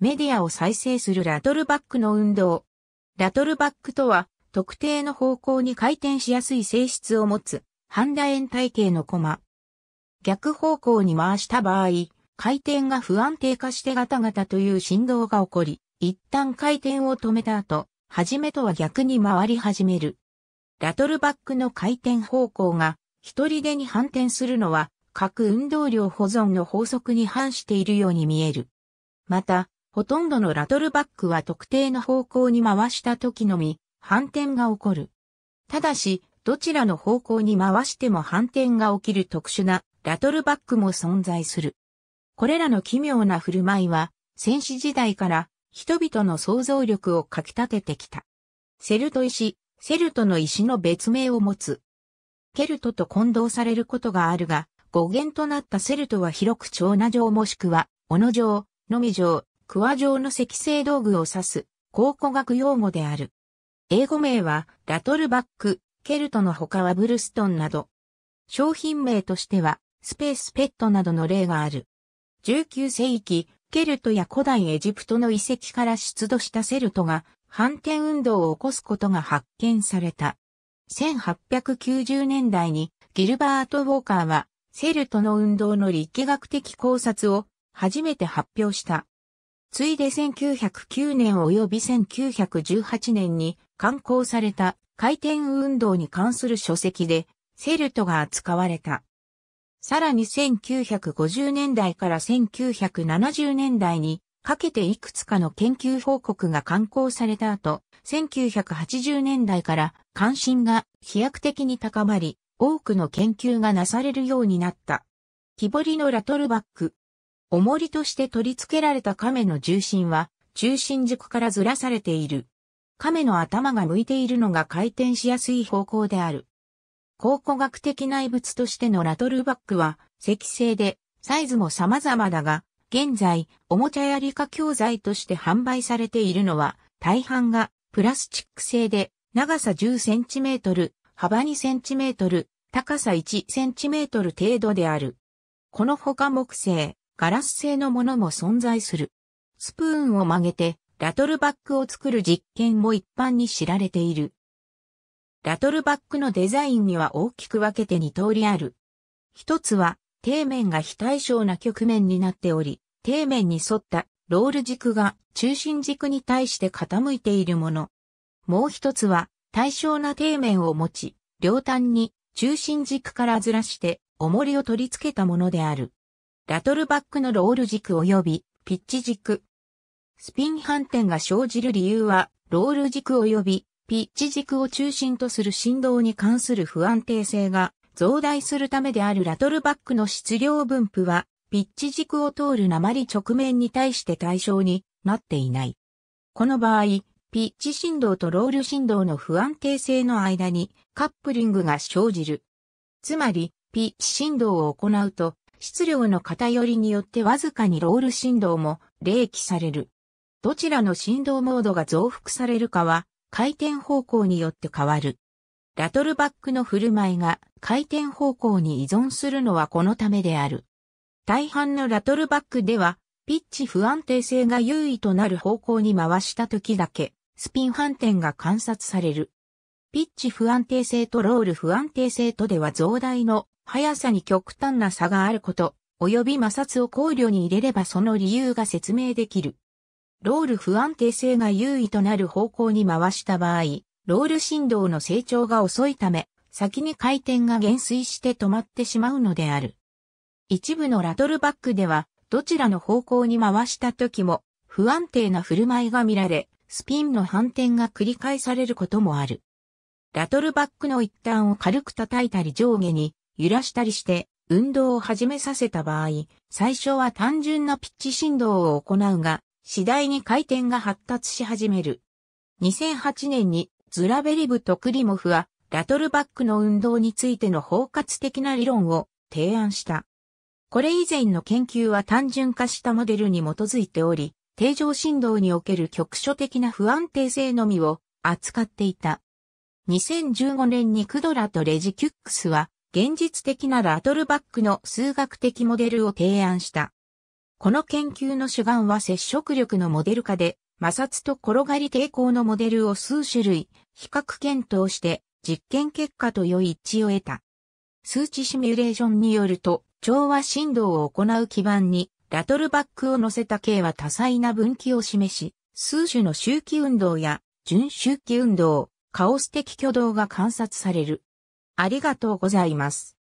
メディアを再生するラトルバックの運動。ラトルバックとは、特定の方向に回転しやすい性質を持つ、ハンダ円体系のコマ。逆方向に回した場合、回転が不安定化してガタガタという振動が起こり、一旦回転を止めた後、はじめとは逆に回り始める。ラトルバックの回転方向が、一人でに反転するのは、各運動量保存の法則に反しているように見える。また、ほとんどのラトルバックは特定の方向に回した時のみ、反転が起こる。ただし、どちらの方向に回しても反転が起きる特殊なラトルバックも存在する。これらの奇妙な振る舞いは、戦士時代から人々の想像力をかき立ててきた。セルト石、セルトの石の別名を持つ。ケルトと混同されることがあるが、語源となったセルトは広く長名城もしくは、小野城、のみ城、クワ状の石製道具を指す考古学用語である。英語名はラトルバック、ケルトの他はブルストンなど。商品名としてはスペースペットなどの例がある。19世紀、ケルトや古代エジプトの遺跡から出土したセルトが反転運動を起こすことが発見された。1890年代にギルバート・ウォーカーはセルトの運動の力学的考察を初めて発表した。ついで1909年及び1918年に刊行された回転運動に関する書籍でセルトが扱われた。さらに1950年代から1970年代にかけていくつかの研究報告が刊行された後、1980年代から関心が飛躍的に高まり、多くの研究がなされるようになった。木彫りのラトルバック、重りとして取り付けられた亀の重心は、中心軸からずらされている。亀の頭が向いているのが回転しやすい方向である。考古学的内物としてのラトルバックは、石製で、サイズも様々だが、現在、おもちゃや理科教材として販売されているのは、大半がプラスチック製で、長さ10センチメートル、幅2センチメートル、高さ1センチメートル程度である。この他木製、ガラス製のものも存在する。スプーンを曲げて、ラトルバックを作る実験も一般に知られている。ラトルバックのデザインには大きく分けて2通りある。一つは、底面が非対称な局面になっており、底面に沿ったロール軸が中心軸に対して傾いているもの。もう一つは、対称な底面を持ち、両端に中心軸からずらして重りを取り付けたものである。ラトルバックのロール軸及びピッチ軸。スピン反転が生じる理由は、ロール軸及びピッチ軸を中心とする振動に関する不安定性が増大するためであるラトルバックの質量分布は、ピッチ軸を通る鉛直面に対して対象になっていない。この場合、ピッチ振動とロール振動の不安定性の間にカップリングが生じる。つまり、ピッチ振動を行うと、質量の偏りによってわずかにロール振動も冷気される。どちらの振動モードが増幅されるかは回転方向によって変わる。ラトルバックの振る舞いが回転方向に依存するのはこのためである。大半のラトルバックでは、ピッチ不安定性が優位となる方向に回した時だけ、スピン反転が観察される。ピッチ不安定性とロール不安定性とでは増大の速さに極端な差があること、及び摩擦を考慮に入れればその理由が説明できる。ロール不安定性が優位となる方向に回した場合、ロール振動の成長が遅いため、先に回転が減衰して止まってしまうのである。一部のラトルバックでは、どちらの方向に回した時も、不安定な振る舞いが見られ、スピンの反転が繰り返されることもある。ラトルバックの一端を軽く叩いたり上下に揺らしたりして運動を始めさせた場合、最初は単純なピッチ振動を行うが、次第に回転が発達し始める。2008年にズラベリブとクリモフはラトルバックの運動についての包括的な理論を提案した。これ以前の研究は単純化したモデルに基づいており、定常振動における局所的な不安定性のみを扱っていた。2015年にクドラとレジキュックスは、現実的なラトルバックの数学的モデルを提案した。この研究の主眼は接触力のモデル化で、摩擦と転がり抵抗のモデルを数種類、比較検討して、実験結果と良い一致を得た。数値シミュレーションによると、調和振動を行う基盤に、ラトルバックを乗せた系は多彩な分岐を示し、数種の周期運動や準周期運動、カオス的挙動が観察される。ありがとうございます。